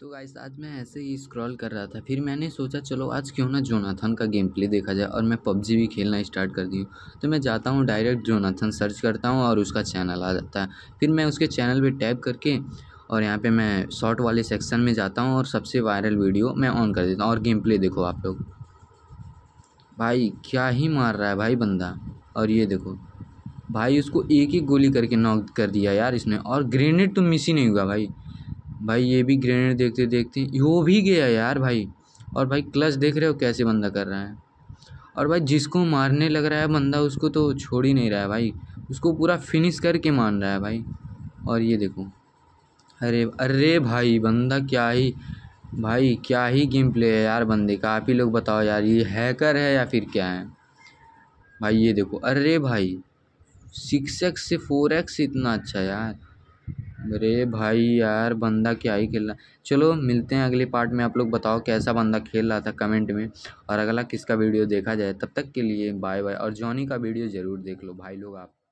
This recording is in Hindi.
तो गाइस आज मैं ऐसे ही स्क्रॉल कर रहा था फिर मैंने सोचा चलो आज क्यों ना जोनाथन का गेम प्ले देखा जाए और मैं पबजी भी खेलना स्टार्ट कर दी हूँ तो मैं जाता हूँ डायरेक्ट जोनाथन सर्च करता हूँ और उसका चैनल आ जाता है फिर मैं उसके चैनल पर टैप करके और यहाँ पे मैं शॉर्ट वाले सेक्शन में जाता हूँ और सबसे वायरल वीडियो मैं ऑन कर देता हूँ और गेम प्ले देखो आप लोग भाई क्या ही मार रहा है भाई बंदा और ये देखो भाई उसको एक ही गोली करके नॉक कर दिया यार इसने और ग्रेनेड तो मिस ही नहीं हुआ भाई भाई ये भी ग्रेनेड देखते देखते वो भी गया यार भाई और भाई क्लच देख रहे हो कैसे बंदा कर रहा है और भाई जिसको मारने लग रहा है बंदा उसको तो छोड़ ही नहीं रहा है भाई उसको पूरा फिनिश करके मार रहा है भाई और ये देखो अरे अरे भाई बंदा क्या ही भाई क्या ही गेम प्ले है यार बंदे का आप ही लोग बताओ यार ये हैकर है या फिर क्या है भाई ये देखो अरे भाई सिक्स एक्स से फोर एक्स इतना अच्छा यार अरे भाई यार बंदा क्या ही खेल रहा चलो मिलते हैं अगले पार्ट में आप लोग बताओ कैसा बंदा खेल रहा था कमेंट में और अगला किसका वीडियो देखा जाए तब तक के लिए बाय बाय और जॉनी का वीडियो ज़रूर देख लो भाई लोग आप